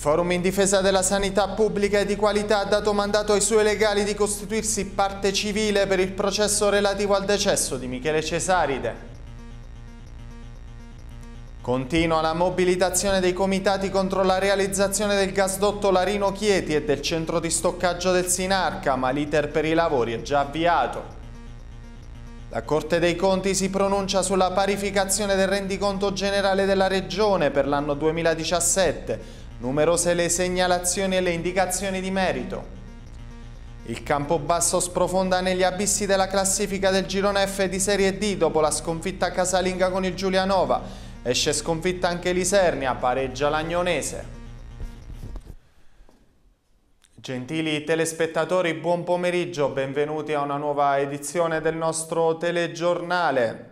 Forum in difesa della sanità pubblica e di qualità ha dato mandato ai suoi legali di costituirsi parte civile per il processo relativo al decesso di Michele Cesaride. Continua la mobilitazione dei comitati contro la realizzazione del gasdotto Larino Chieti e del centro di stoccaggio del Sinarca, ma l'iter per i lavori è già avviato. La Corte dei Conti si pronuncia sulla parificazione del rendiconto generale della Regione per l'anno 2017, numerose le segnalazioni e le indicazioni di merito. Il Campobasso sprofonda negli abissi della classifica del girone F di Serie D dopo la sconfitta casalinga con il Giulianova. Esce sconfitta anche l'Isernia, pareggia l'Agnonese. Gentili telespettatori, buon pomeriggio, benvenuti a una nuova edizione del nostro telegiornale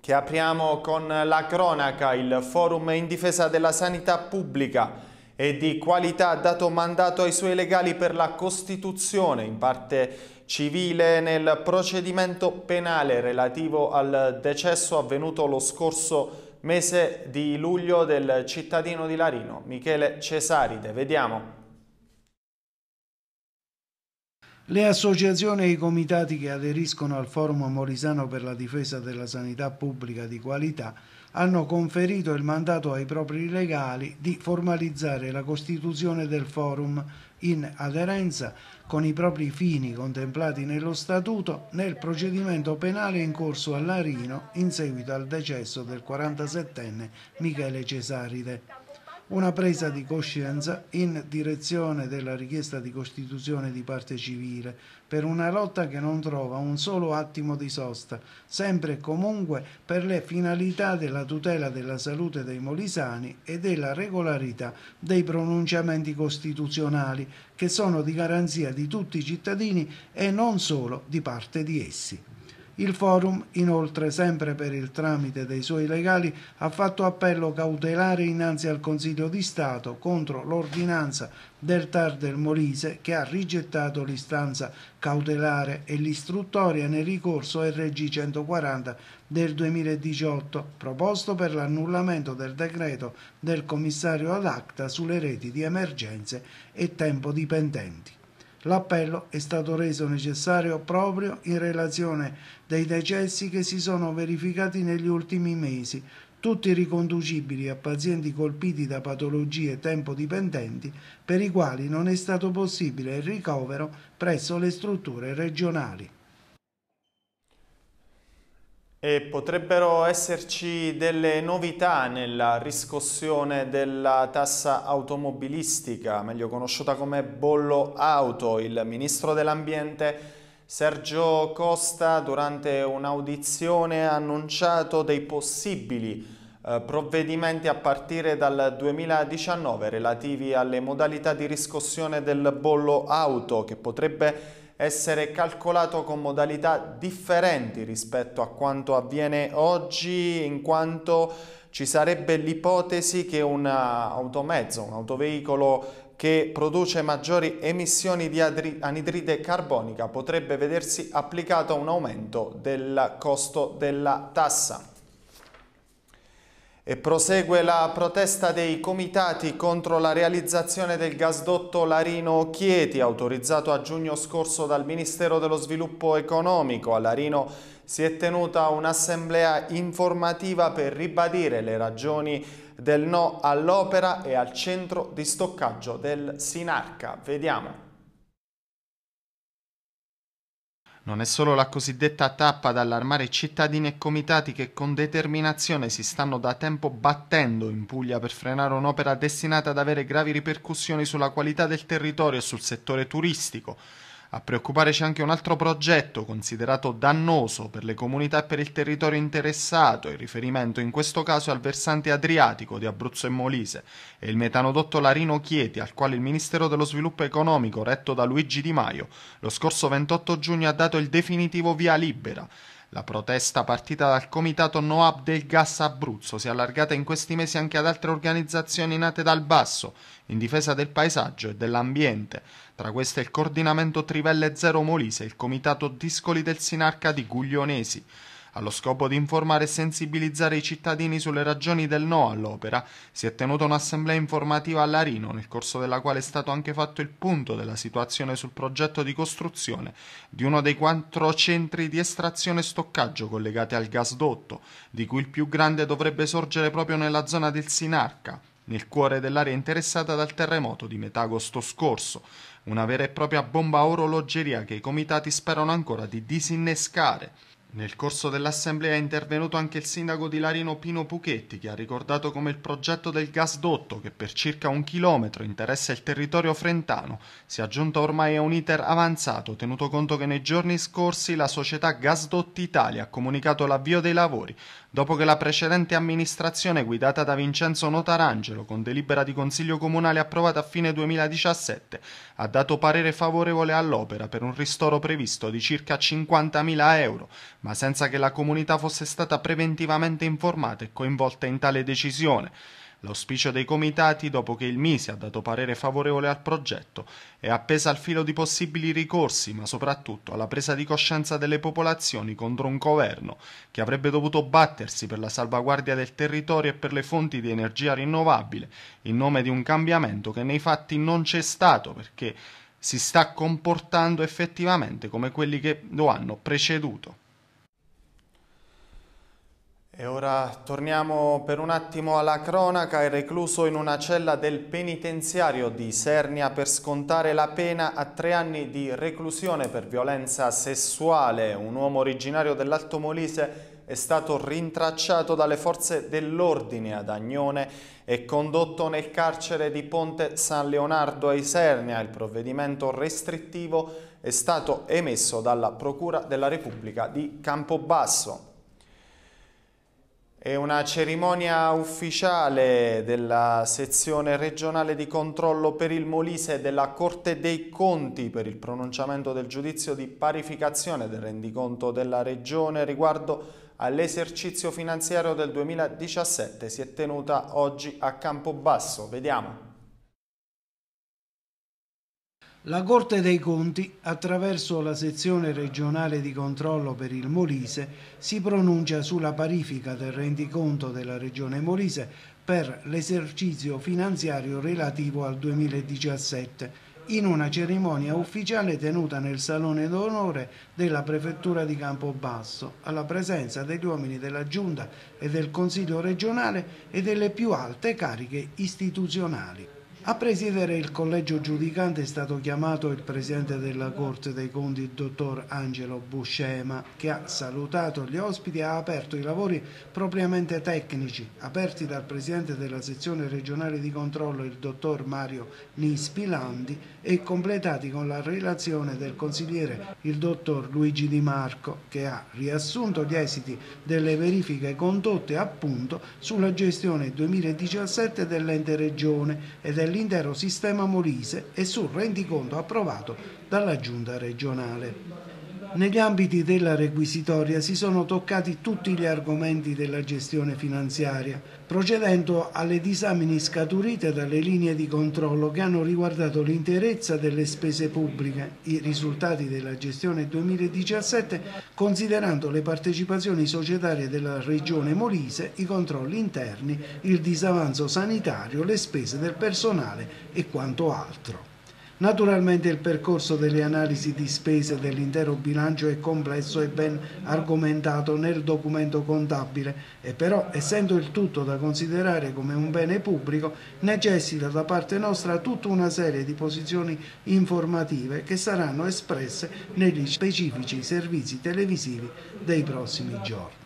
che apriamo con la cronaca, il forum in difesa della sanità pubblica e di qualità ha dato mandato ai suoi legali per la costituzione in parte civile nel procedimento penale relativo al decesso avvenuto lo scorso mese di luglio del cittadino di Larino, Michele Cesaride. Vediamo. Le associazioni e i comitati che aderiscono al Forum Morisano per la difesa della sanità pubblica di qualità hanno conferito il mandato ai propri legali di formalizzare la costituzione del forum in aderenza con i propri fini contemplati nello statuto nel procedimento penale in corso a Larino in seguito al decesso del 47enne Michele Cesaride una presa di coscienza in direzione della richiesta di costituzione di parte civile, per una lotta che non trova un solo attimo di sosta, sempre e comunque per le finalità della tutela della salute dei molisani e della regolarità dei pronunciamenti costituzionali, che sono di garanzia di tutti i cittadini e non solo di parte di essi. Il forum, inoltre, sempre per il tramite dei suoi legali, ha fatto appello cautelare innanzi al Consiglio di Stato contro l'ordinanza del TAR del Molise che ha rigettato l'istanza cautelare e l'istruttoria nel ricorso RG 140 del 2018 proposto per l'annullamento del decreto del commissario ad acta sulle reti di emergenze e tempo dipendenti. L'appello è stato reso necessario proprio in relazione dei decessi che si sono verificati negli ultimi mesi, tutti riconducibili a pazienti colpiti da patologie tempo-dipendenti per i quali non è stato possibile il ricovero presso le strutture regionali. E potrebbero esserci delle novità nella riscossione della tassa automobilistica, meglio conosciuta come bollo auto. Il ministro dell'Ambiente Sergio Costa durante un'audizione ha annunciato dei possibili eh, provvedimenti a partire dal 2019 relativi alle modalità di riscossione del bollo auto che potrebbe essere essere calcolato con modalità differenti rispetto a quanto avviene oggi in quanto ci sarebbe l'ipotesi che un automezzo, un autoveicolo che produce maggiori emissioni di anidride carbonica potrebbe vedersi applicato un aumento del costo della tassa. E prosegue la protesta dei comitati contro la realizzazione del gasdotto Larino-Chieti, autorizzato a giugno scorso dal Ministero dello Sviluppo Economico. A Larino si è tenuta un'assemblea informativa per ribadire le ragioni del no all'opera e al centro di stoccaggio del Sinarca. Vediamo. Non è solo la cosiddetta tappa ad allarmare cittadini e comitati che con determinazione si stanno da tempo battendo in Puglia per frenare un'opera destinata ad avere gravi ripercussioni sulla qualità del territorio e sul settore turistico, a preoccupare c'è anche un altro progetto considerato dannoso per le comunità e per il territorio interessato, il riferimento in questo caso al versante adriatico di Abruzzo e Molise e il metanodotto Larino Chieti, al quale il Ministero dello Sviluppo Economico, retto da Luigi Di Maio, lo scorso 28 giugno ha dato il definitivo via libera. La protesta partita dal comitato NOAB del Gas Abruzzo si è allargata in questi mesi anche ad altre organizzazioni nate dal basso, in difesa del paesaggio e dell'ambiente. Tra queste il coordinamento Trivelle Zero Molise e il comitato Discoli del Sinarca di Guglionesi. Allo scopo di informare e sensibilizzare i cittadini sulle ragioni del no all'opera, si è tenuta un'assemblea informativa a Larino, nel corso della quale è stato anche fatto il punto della situazione sul progetto di costruzione di uno dei quattro centri di estrazione e stoccaggio collegati al gasdotto, di cui il più grande dovrebbe sorgere proprio nella zona del Sinarca, nel cuore dell'area interessata dal terremoto di metà agosto scorso, una vera e propria bomba orologeria che i comitati sperano ancora di disinnescare. Nel corso dell'assemblea è intervenuto anche il sindaco di Larino Pino Puchetti che ha ricordato come il progetto del gasdotto che per circa un chilometro interessa il territorio frentano sia giunto ormai a un iter avanzato tenuto conto che nei giorni scorsi la società Gasdotti Italia ha comunicato l'avvio dei lavori dopo che la precedente amministrazione guidata da Vincenzo Notarangelo, con delibera di Consiglio Comunale approvata a fine 2017, ha dato parere favorevole all'opera per un ristoro previsto di circa 50.000 euro, ma senza che la comunità fosse stata preventivamente informata e coinvolta in tale decisione. L'auspicio dei comitati, dopo che il MISI ha dato parere favorevole al progetto, è appesa al filo di possibili ricorsi, ma soprattutto alla presa di coscienza delle popolazioni contro un governo che avrebbe dovuto battersi per la salvaguardia del territorio e per le fonti di energia rinnovabile, in nome di un cambiamento che nei fatti non c'è stato perché si sta comportando effettivamente come quelli che lo hanno preceduto. E ora torniamo per un attimo alla cronaca. È recluso in una cella del penitenziario di Sernia per scontare la pena a tre anni di reclusione per violenza sessuale. Un uomo originario dell'Alto Molise è stato rintracciato dalle forze dell'ordine ad Agnone e condotto nel carcere di Ponte San Leonardo a Isernia. Il provvedimento restrittivo è stato emesso dalla Procura della Repubblica di Campobasso. È una cerimonia ufficiale della sezione regionale di controllo per il Molise della Corte dei Conti per il pronunciamento del giudizio di parificazione del rendiconto della regione riguardo all'esercizio finanziario del 2017 si è tenuta oggi a Campobasso. Vediamo. La Corte dei Conti, attraverso la sezione regionale di controllo per il Molise, si pronuncia sulla parifica del rendiconto della Regione Molise per l'esercizio finanziario relativo al 2017 in una cerimonia ufficiale tenuta nel Salone d'Onore della Prefettura di Campobasso, alla presenza degli uomini della Giunta e del Consiglio regionale e delle più alte cariche istituzionali. A presiedere il collegio giudicante è stato chiamato il presidente della Corte dei Conti, il dottor Angelo Buscema, che ha salutato gli ospiti e ha aperto i lavori propriamente tecnici, aperti dal presidente della sezione regionale di controllo, il dottor Mario Nispilandi, e completati con la relazione del consigliere il dottor Luigi Di Marco che ha riassunto gli esiti delle verifiche condotte appunto sulla gestione 2017 dell'ente regione e dell'intero sistema molise e sul rendiconto approvato dalla giunta regionale. Negli ambiti della requisitoria si sono toccati tutti gli argomenti della gestione finanziaria, procedendo alle disamini scaturite dalle linee di controllo che hanno riguardato l'interezza delle spese pubbliche, i risultati della gestione 2017, considerando le partecipazioni societarie della Regione Molise, i controlli interni, il disavanzo sanitario, le spese del personale e quanto altro. Naturalmente il percorso delle analisi di spese dell'intero bilancio è complesso e ben argomentato nel documento contabile e però, essendo il tutto da considerare come un bene pubblico, necessita da parte nostra tutta una serie di posizioni informative che saranno espresse negli specifici servizi televisivi dei prossimi giorni.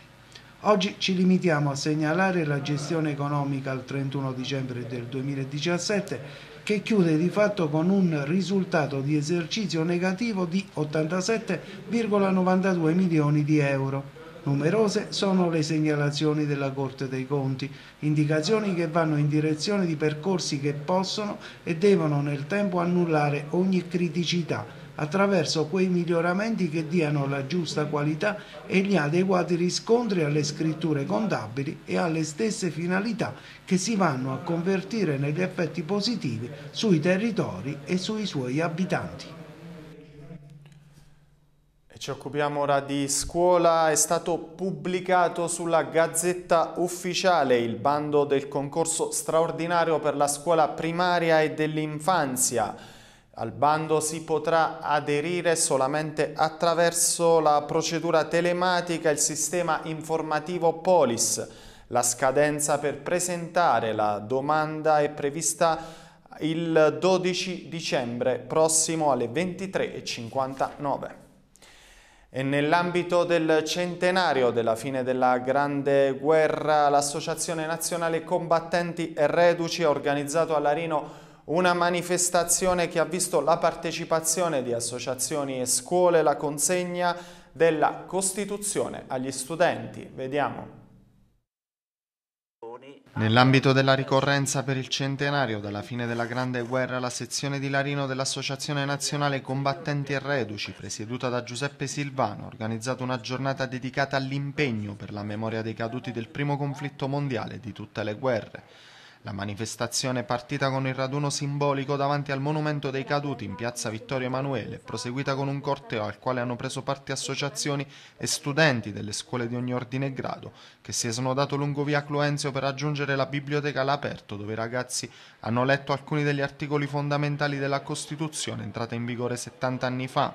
Oggi ci limitiamo a segnalare la gestione economica al 31 dicembre del 2017 che chiude di fatto con un risultato di esercizio negativo di 87,92 milioni di euro. Numerose sono le segnalazioni della Corte dei Conti, indicazioni che vanno in direzione di percorsi che possono e devono nel tempo annullare ogni criticità attraverso quei miglioramenti che diano la giusta qualità e gli adeguati riscontri alle scritture contabili e alle stesse finalità che si vanno a convertire negli effetti positivi sui territori e sui suoi abitanti. Ci occupiamo ora di scuola, è stato pubblicato sulla Gazzetta Ufficiale il bando del concorso straordinario per la scuola primaria e dell'infanzia. Al bando si potrà aderire solamente attraverso la procedura telematica e il sistema informativo Polis. La scadenza per presentare la domanda è prevista il 12 dicembre prossimo alle 23.59. E nell'ambito del centenario della fine della Grande Guerra, l'Associazione Nazionale Combattenti e Reduci ha organizzato a Larino una manifestazione che ha visto la partecipazione di associazioni e scuole, la consegna della Costituzione agli studenti. Vediamo. Nell'ambito della ricorrenza per il centenario dalla fine della Grande Guerra, la sezione di Larino dell'Associazione Nazionale Combattenti e Reduci, presieduta da Giuseppe Silvano, ha organizzato una giornata dedicata all'impegno per la memoria dei caduti del primo conflitto mondiale e di tutte le guerre. La manifestazione è partita con il raduno simbolico davanti al monumento dei caduti in piazza Vittorio Emanuele, proseguita con un corteo al quale hanno preso parte associazioni e studenti delle scuole di ogni ordine e grado, che si è snodato lungo via Cluenzio per raggiungere la biblioteca all'aperto, dove i ragazzi hanno letto alcuni degli articoli fondamentali della Costituzione entrata in vigore 70 anni fa.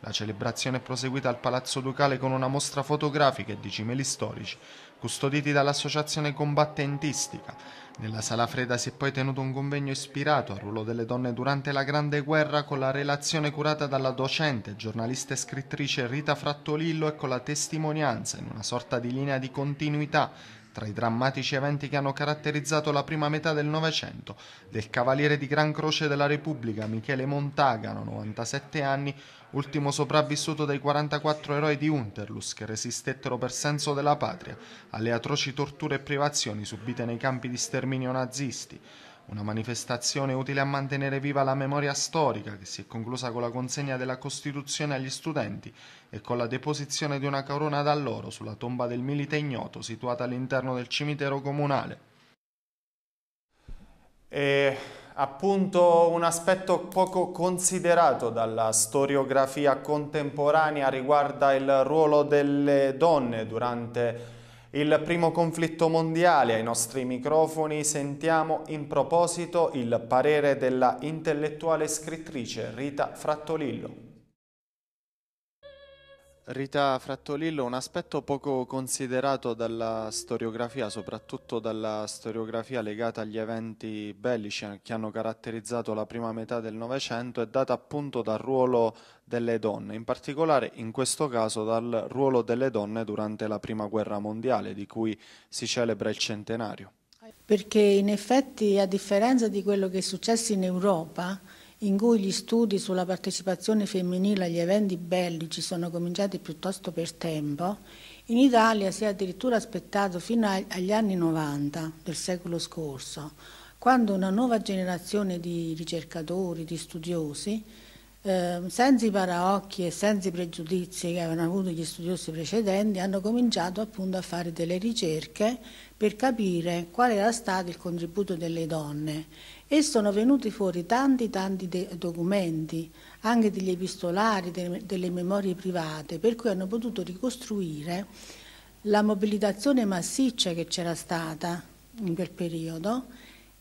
La celebrazione è proseguita al Palazzo Ducale con una mostra fotografica e di cimeli storici, custoditi dall'associazione combattentistica. Nella sala Freda si è poi tenuto un convegno ispirato al ruolo delle donne durante la Grande Guerra con la relazione curata dalla docente, giornalista e scrittrice Rita Frattolillo e con la testimonianza in una sorta di linea di continuità tra i drammatici eventi che hanno caratterizzato la prima metà del Novecento, del cavaliere di Gran Croce della Repubblica Michele Montagano, 97 anni, ultimo sopravvissuto dei 44 eroi di Unterlus che resistettero per senso della patria alle atroci torture e privazioni subite nei campi di sterminio nazisti. Una manifestazione utile a mantenere viva la memoria storica che si è conclusa con la consegna della Costituzione agli studenti e con la deposizione di una corona d'alloro sulla tomba del milite ignoto situata all'interno del cimitero comunale. E appunto un aspetto poco considerato dalla storiografia contemporanea riguarda il ruolo delle donne durante il primo conflitto mondiale. Ai nostri microfoni sentiamo in proposito il parere della intellettuale scrittrice Rita Frattolillo. Rita Frattolillo, un aspetto poco considerato dalla storiografia, soprattutto dalla storiografia legata agli eventi bellici che hanno caratterizzato la prima metà del Novecento, è data appunto dal ruolo delle donne, in particolare in questo caso dal ruolo delle donne durante la Prima Guerra Mondiale, di cui si celebra il centenario. Perché in effetti, a differenza di quello che è successo in Europa, in cui gli studi sulla partecipazione femminile agli eventi bellici sono cominciati piuttosto per tempo, in Italia si è addirittura aspettato fino agli anni 90 del secolo scorso, quando una nuova generazione di ricercatori, di studiosi, eh, senza i paraocchi e senza i pregiudizi che avevano avuto gli studiosi precedenti, hanno cominciato appunto a fare delle ricerche per capire qual era stato il contributo delle donne e sono venuti fuori tanti tanti documenti, anche degli epistolari, de delle memorie private, per cui hanno potuto ricostruire la mobilitazione massiccia che c'era stata in quel periodo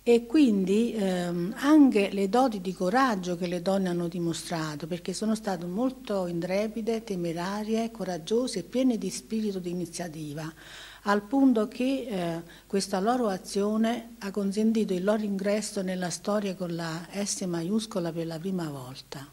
e quindi ehm, anche le doti di coraggio che le donne hanno dimostrato, perché sono state molto intrepide, temerarie, coraggiose e piene di spirito di iniziativa al punto che eh, questa loro azione ha consentito il loro ingresso nella storia con la S maiuscola per la prima volta.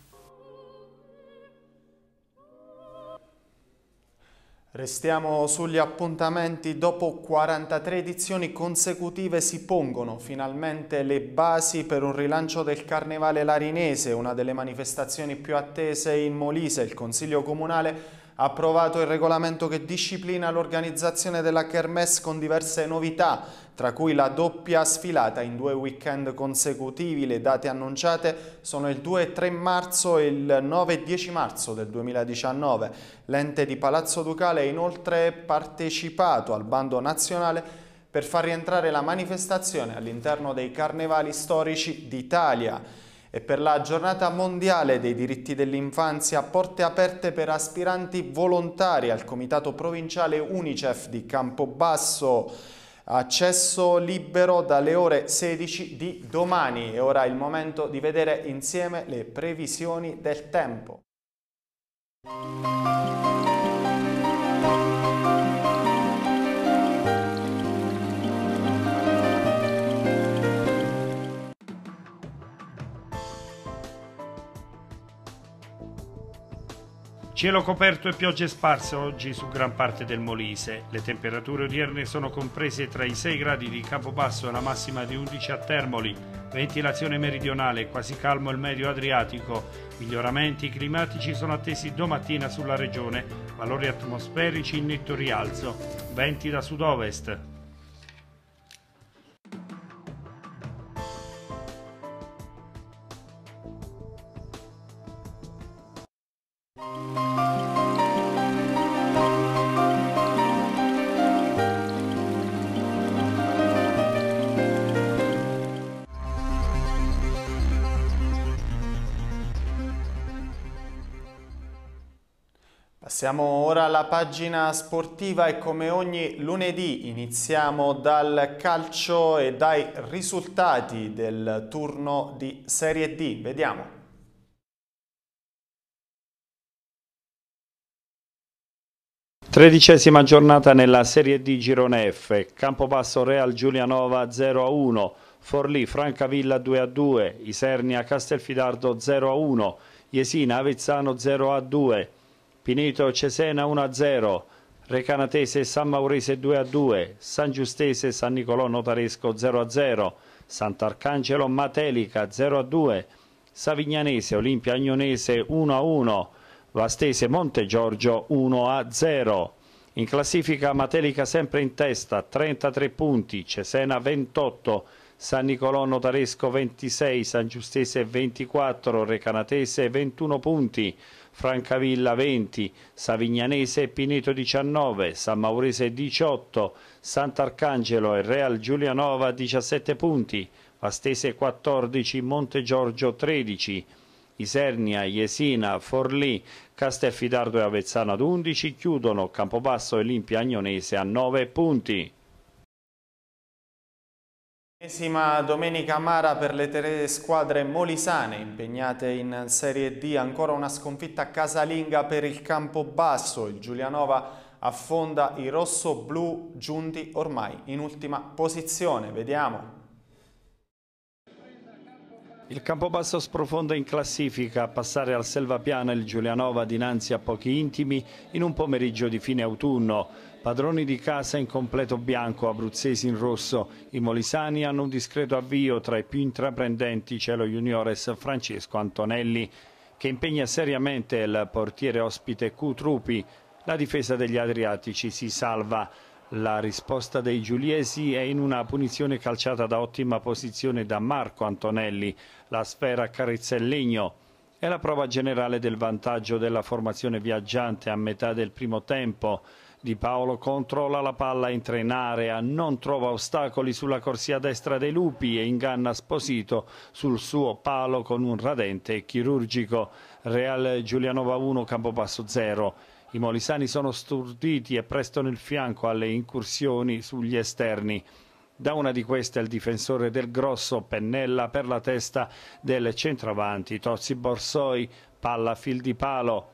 Restiamo sugli appuntamenti, dopo 43 edizioni consecutive si pongono finalmente le basi per un rilancio del Carnevale Larinese, una delle manifestazioni più attese in Molise. Il Consiglio Comunale approvato il regolamento che disciplina l'organizzazione della Kermesse con diverse novità, tra cui la doppia sfilata in due weekend consecutivi. Le date annunciate sono il 2 e 3 marzo e il 9 e 10 marzo del 2019. L'ente di Palazzo Ducale è inoltre partecipato al bando nazionale per far rientrare la manifestazione all'interno dei carnevali storici d'Italia e per la giornata mondiale dei diritti dell'infanzia porte aperte per aspiranti volontari al comitato provinciale Unicef di Campobasso. Accesso libero dalle ore 16 di domani e ora è il momento di vedere insieme le previsioni del tempo. Cielo coperto e piogge sparse oggi su gran parte del Molise. Le temperature odierne sono comprese tra i 6 gradi di Capobasso e la massima di 11 a Termoli. Ventilazione meridionale, quasi calmo il medio Adriatico. Miglioramenti climatici sono attesi domattina sulla regione. Valori atmosferici in netto rialzo. Venti da sud-ovest. Passiamo ora alla pagina sportiva e come ogni lunedì iniziamo dal calcio e dai risultati del turno di Serie D. Vediamo. Tredicesima giornata nella Serie D Girone F, Campobasso Real Giulianova 0-1, Forlì Francavilla 2-2, Isernia Castelfidardo 0-1, Jesina Avezzano 0-2, Pineto Cesena 1-0, Recanatese San Maurese 2-2, San Giustese San Nicolò Notaresco 0-0, Sant'Arcangelo Matelica 0-2, Savignanese Olimpia Agnonese 1-1, Vastese Monte Giorgio 1-0. In classifica Matelica sempre in testa, 33 punti, Cesena 28, San Nicolò Notaresco 26, San Giustese 24, Recanatese 21 punti, Francavilla 20, Savignanese e Pineto 19, San Maurese 18, Sant'Arcangelo e Real Giulianova 17 punti, Vastese 14, Monte Giorgio 13, Isernia, Jesina, Forlì, Castelfidardo e Avezzano ad 11, chiudono Campobasso e Limpia Agnonese a 9 punti. Ennesima domenica amara per le tre squadre molisane impegnate in Serie D, ancora una sconfitta casalinga per il Campobasso, il Giulianova affonda i rosso-blu giunti ormai in ultima posizione, vediamo. Il Campobasso sprofonda in classifica a passare al Selvapiana il Giulianova dinanzi a pochi intimi in un pomeriggio di fine autunno. Padroni di casa in completo bianco, abruzzesi in rosso, i molisani hanno un discreto avvio, tra i più intraprendenti Cielo juniores Francesco Antonelli, che impegna seriamente il portiere ospite Cutrupi, la difesa degli Adriatici si salva. La risposta dei Giuliesi è in una punizione calciata da ottima posizione da Marco Antonelli, la sfera carezza il legno. È la prova generale del vantaggio della formazione viaggiante a metà del primo tempo. Di Paolo controlla la palla entra in area, non trova ostacoli sulla corsia destra dei lupi e inganna Sposito sul suo palo con un radente chirurgico. Real Giulianova 1, Campobasso 0. I molisani sono storditi e prestano il fianco alle incursioni sugli esterni. Da una di queste il difensore del Grosso pennella per la testa del centravanti Tozzi Borsoi, palla fil di palo,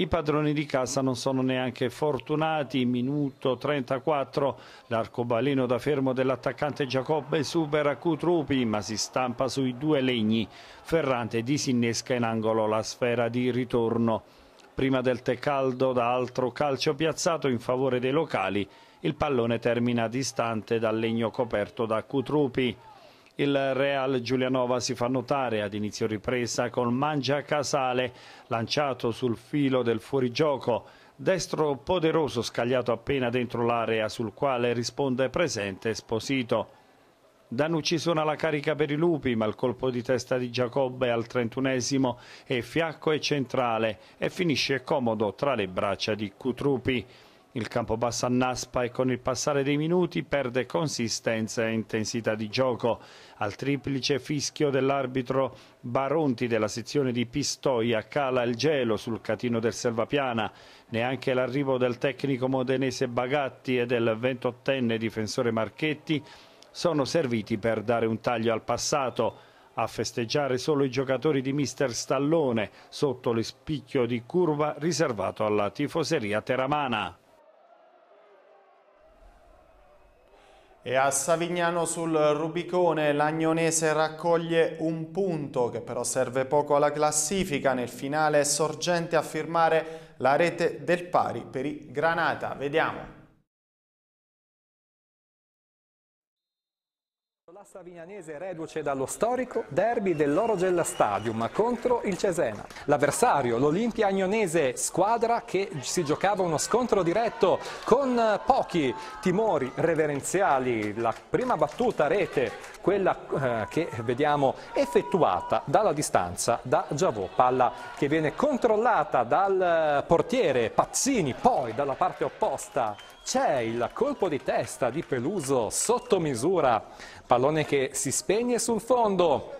i padroni di casa non sono neanche fortunati, minuto 34, l'arcobaleno da fermo dell'attaccante Giacobbe supera Cutrupi ma si stampa sui due legni. Ferrante disinnesca in angolo la sfera di ritorno. Prima del tè caldo da altro calcio piazzato in favore dei locali, il pallone termina distante dal legno coperto da Cutrupi. Il Real Giulianova si fa notare ad inizio ripresa con Mangia Casale lanciato sul filo del fuorigioco. Destro poderoso scagliato appena dentro l'area sul quale risponde presente Esposito. Danucci suona la carica per i lupi, ma il colpo di testa di Giacobbe al trentunesimo è fiacco e centrale e finisce comodo tra le braccia di Cutrupi. Il campo Campobasso annaspa e con il passare dei minuti perde consistenza e intensità di gioco. Al triplice fischio dell'arbitro Baronti della sezione di Pistoia cala il gelo sul catino del Selvapiana. Neanche l'arrivo del tecnico modenese Bagatti e del 28enne difensore Marchetti sono serviti per dare un taglio al passato. A festeggiare solo i giocatori di mister Stallone sotto l'espicchio di curva riservato alla tifoseria teramana. E a Savignano sul Rubicone l'Agnonese raccoglie un punto che però serve poco alla classifica. Nel finale è sorgente a firmare la rete del pari per i Granata. Vediamo. La Savignanese reduce dallo storico derby dell'Orogella Stadium contro il Cesena. L'avversario, l'Olimpia Agnonese, squadra che si giocava uno scontro diretto con pochi timori reverenziali. La prima battuta rete, quella eh, che vediamo effettuata dalla distanza da Giavò. Palla che viene controllata dal eh, portiere Pazzini, poi dalla parte opposta c'è il colpo di testa di Peluso sotto misura, pallone che si spegne sul fondo.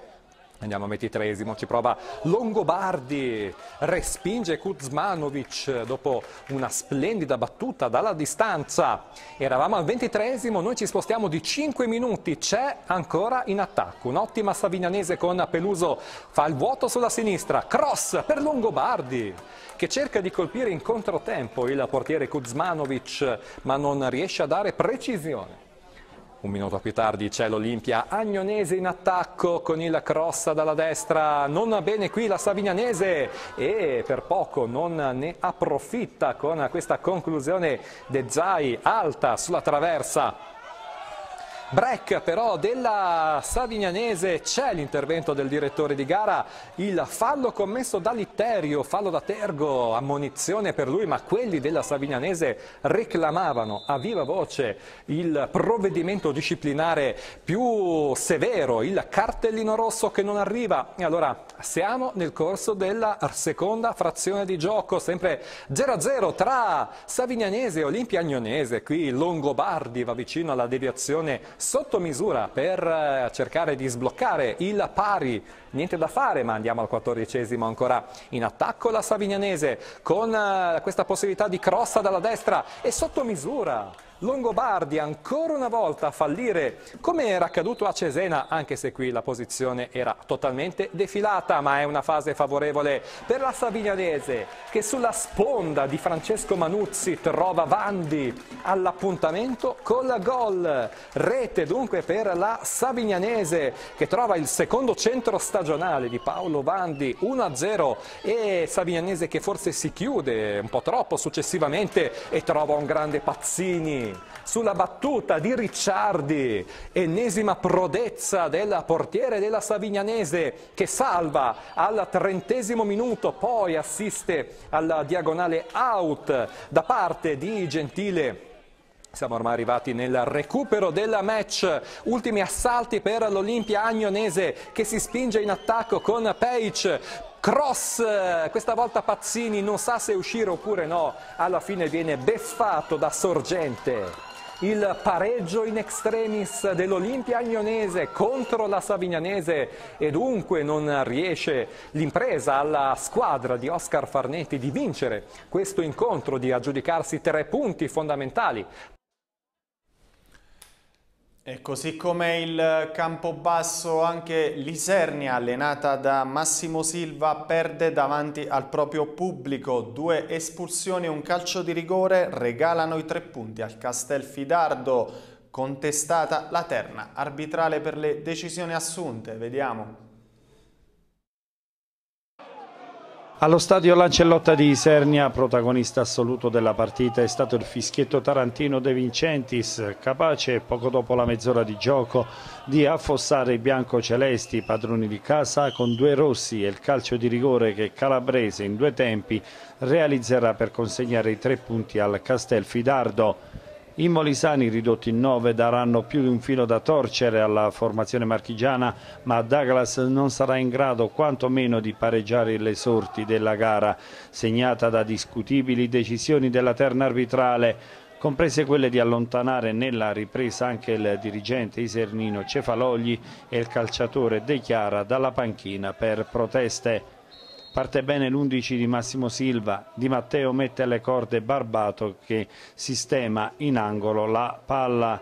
Andiamo a metitresimo, ci prova Longobardi, respinge Kuzmanovic dopo una splendida battuta dalla distanza. Eravamo al ventitresimo, noi ci spostiamo di 5 minuti, c'è ancora in attacco. Un'ottima Savignanese con Peluso, fa il vuoto sulla sinistra, cross per Longobardi che cerca di colpire in controtempo il portiere Kuzmanovic ma non riesce a dare precisione. Un minuto più tardi c'è l'Olimpia, Agnonese in attacco con il cross dalla destra, non bene qui la Savignanese e per poco non ne approfitta con questa conclusione De Zai alta sulla traversa Break però della Savignanese c'è l'intervento del direttore di gara, il fallo commesso da Litterio, fallo da Tergo, ammonizione per lui, ma quelli della Savignanese reclamavano a viva voce il provvedimento disciplinare più severo, il cartellino rosso che non arriva. E allora siamo nel corso della seconda frazione di gioco, sempre 0-0 tra Savignanese e Olimpia Agnonese, qui Longobardi va vicino alla deviazione sotto misura per eh, cercare di sbloccare il pari. Niente da fare, ma andiamo al quattordicesimo ancora in attacco la Savignanese con eh, questa possibilità di crossa dalla destra e sotto misura Longobardi ancora una volta a fallire come era accaduto a Cesena anche se qui la posizione era totalmente defilata ma è una fase favorevole per la Savignanese che sulla sponda di Francesco Manuzzi trova Vandi all'appuntamento con la gol rete dunque per la Savignanese che trova il secondo centro stagionale di Paolo Vandi 1-0 e Savignanese che forse si chiude un po' troppo successivamente e trova un grande Pazzini sulla battuta di Ricciardi, ennesima prodezza del portiere della Savignanese che salva al trentesimo minuto, poi assiste alla diagonale out da parte di Gentile. Siamo ormai arrivati nel recupero del match, ultimi assalti per l'Olimpia Agnonese che si spinge in attacco con Peic, cross, questa volta Pazzini non sa se uscire oppure no, alla fine viene beffato da Sorgente. Il pareggio in extremis dell'Olimpia Agnonese contro la Savignanese e dunque non riesce l'impresa alla squadra di Oscar Farnetti di vincere questo incontro, di aggiudicarsi tre punti fondamentali e così come il Campobasso, anche l'Isernia, allenata da Massimo Silva, perde davanti al proprio pubblico. Due espulsioni e un calcio di rigore regalano i tre punti al Castelfidardo. Contestata la terna arbitrale per le decisioni assunte. Vediamo. Allo stadio Lancellotta di Isernia, protagonista assoluto della partita, è stato il fischietto tarantino De Vincentis, capace poco dopo la mezz'ora di gioco di affossare i biancocelesti, padroni di casa, con due rossi e il calcio di rigore che Calabrese in due tempi realizzerà per consegnare i tre punti al Castelfidardo. I molisani ridotti in 9 daranno più di un filo da torcere alla formazione marchigiana, ma Douglas non sarà in grado quantomeno di pareggiare le sorti della gara, segnata da discutibili decisioni della terna arbitrale comprese quelle di allontanare nella ripresa anche il dirigente isernino Cefalogli e il calciatore De Chiara dalla panchina per proteste. Parte bene l'11 di Massimo Silva, Di Matteo mette alle corde Barbato che sistema in angolo la palla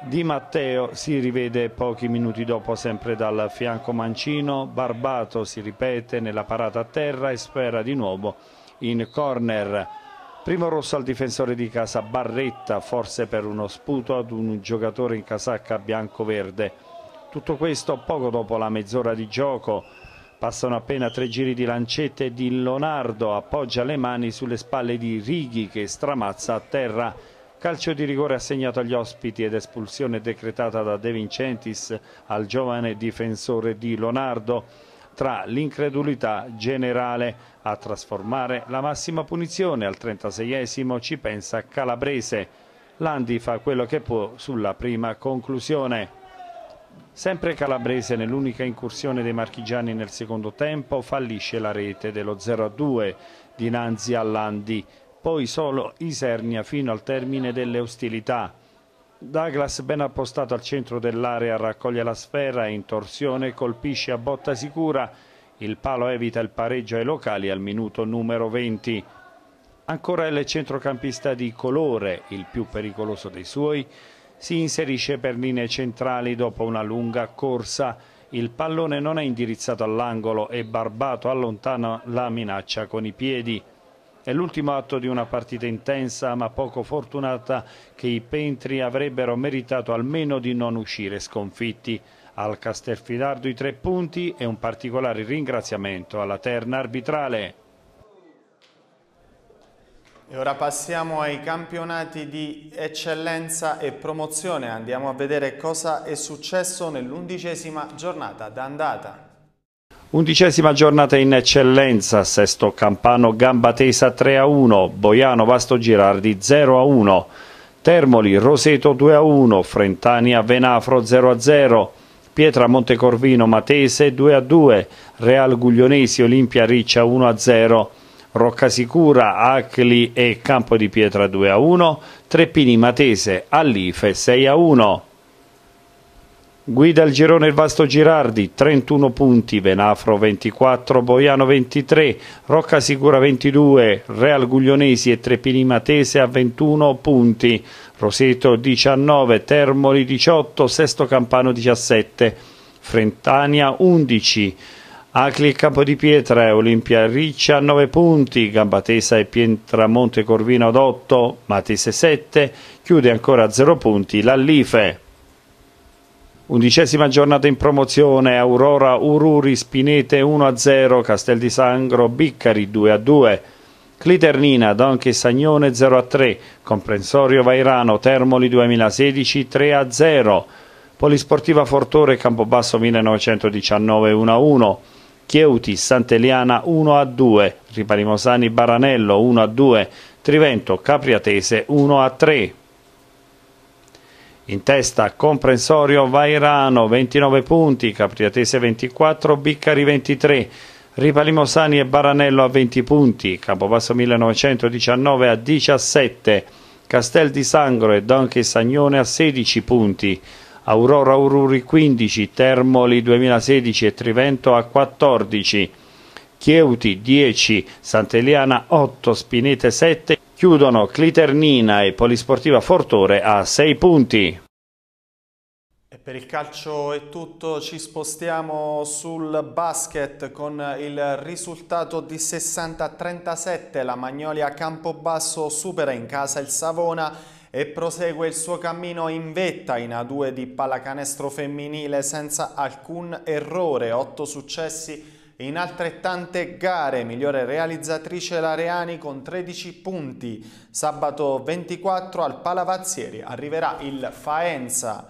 di Matteo si rivede pochi minuti dopo sempre dal fianco Mancino, Barbato si ripete nella parata a terra e spera di nuovo in corner. Primo rosso al difensore di casa Barretta, forse per uno sputo ad un giocatore in casacca bianco-verde. Tutto questo poco dopo la mezz'ora di gioco, Passano appena tre giri di lancette di Leonardo, appoggia le mani sulle spalle di Righi che stramazza a terra. Calcio di rigore assegnato agli ospiti ed espulsione decretata da De Vincentis al giovane difensore di Leonardo. Tra l'incredulità generale a trasformare la massima punizione al 36esimo ci pensa Calabrese. Landi fa quello che può sulla prima conclusione. Sempre Calabrese nell'unica incursione dei marchigiani nel secondo tempo fallisce la rete dello 0-2 dinanzi all'Andi, poi solo Isernia fino al termine delle ostilità. Douglas ben appostato al centro dell'area raccoglie la sfera e in torsione colpisce a botta sicura. Il palo evita il pareggio ai locali al minuto numero 20. Ancora il centrocampista di colore, il più pericoloso dei suoi, si inserisce per linee centrali dopo una lunga corsa. Il pallone non è indirizzato all'angolo e Barbato allontana la minaccia con i piedi. È l'ultimo atto di una partita intensa ma poco fortunata che i Pentri avrebbero meritato almeno di non uscire sconfitti. Al Castelfidardo i tre punti e un particolare ringraziamento alla terna arbitrale. E ora passiamo ai campionati di eccellenza e promozione. Andiamo a vedere cosa è successo nell'undicesima giornata d'andata. Undicesima giornata in eccellenza, sesto Campano Gambatesa 3 a 1, Boiano Vasto Girardi 0 a 1, Termoli Roseto 2 a 1, Frentania Venafro 0 a 0, Pietra Montecorvino Matese 2 a 2, Real Guglionesi Olimpia Riccia 1 a 0, Roccasicura, Acli e Campo di Pietra 2 a 1, Treppini Matese, Allife 6 a 1. Guida il girone il Vasto Girardi, 31 punti, Venafro 24, Boiano 23, Rocca Sicura 22, Real Guglionesi e Trepini Matese a 21 punti, Roseto 19, Termoli 18, Sesto Campano 17, Frentania 11, Acli Campo Capodipietra e Olimpia Riccia a 9 punti, Gambatesa e Pietramonte Corvino ad 8, Matese 7, chiude ancora a 0 punti l'Allife. Undicesima giornata in promozione, Aurora Ururi Spinete 1-0, Castel di Sangro Biccari 2-2. Cliternina, Donche Sagnone 0-3, Comprensorio Vairano, Termoli 2016 3-0, Polisportiva Fortore, Campobasso 1919 1-1. Chieuti, Sant'Eliana 1 a 2, Riparimosani Baranello 1 a 2, Trivento Capriatese 1 a 3. In testa Comprensorio Vairano 29 punti, Capriatese 24, Biccari 23, Ripalimosani e Baranello a 20 punti, Campobasso 1919 a 17, Castel di Sangro e Don Sagnone a 16 punti, Aurora Aururi 15, Termoli 2016 e Trivento a 14, Chieuti 10, Sant'Eliana 8, Spinete 7, chiudono Cliternina e Polisportiva Fortore a 6 punti. E per il calcio è tutto, ci spostiamo sul basket con il risultato di 60-37, la Magnolia Campobasso supera in casa il Savona e prosegue il suo cammino in vetta in A2 di pallacanestro femminile senza alcun errore, 8 successi in altrettante gare, migliore realizzatrice Lareani con 13 punti. Sabato 24 al Palavazzieri arriverà il Faenza.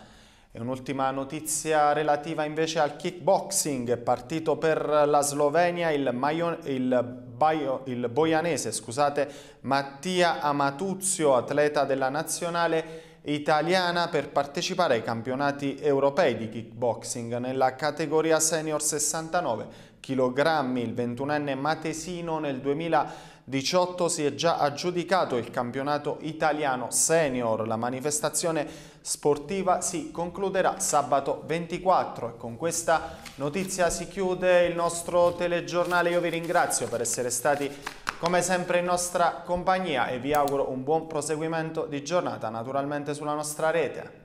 E un'ultima notizia relativa invece al kickboxing, partito per la Slovenia il, Maio, il Baio, il boianese scusate, Mattia Amatuzio, atleta della nazionale italiana per partecipare ai campionati europei di kickboxing nella categoria senior 69 kg, il 21enne Matesino nel 2020 18 si è già aggiudicato il campionato italiano senior. La manifestazione sportiva si concluderà sabato 24 e con questa notizia si chiude il nostro telegiornale. Io vi ringrazio per essere stati come sempre in nostra compagnia e vi auguro un buon proseguimento di giornata naturalmente sulla nostra rete.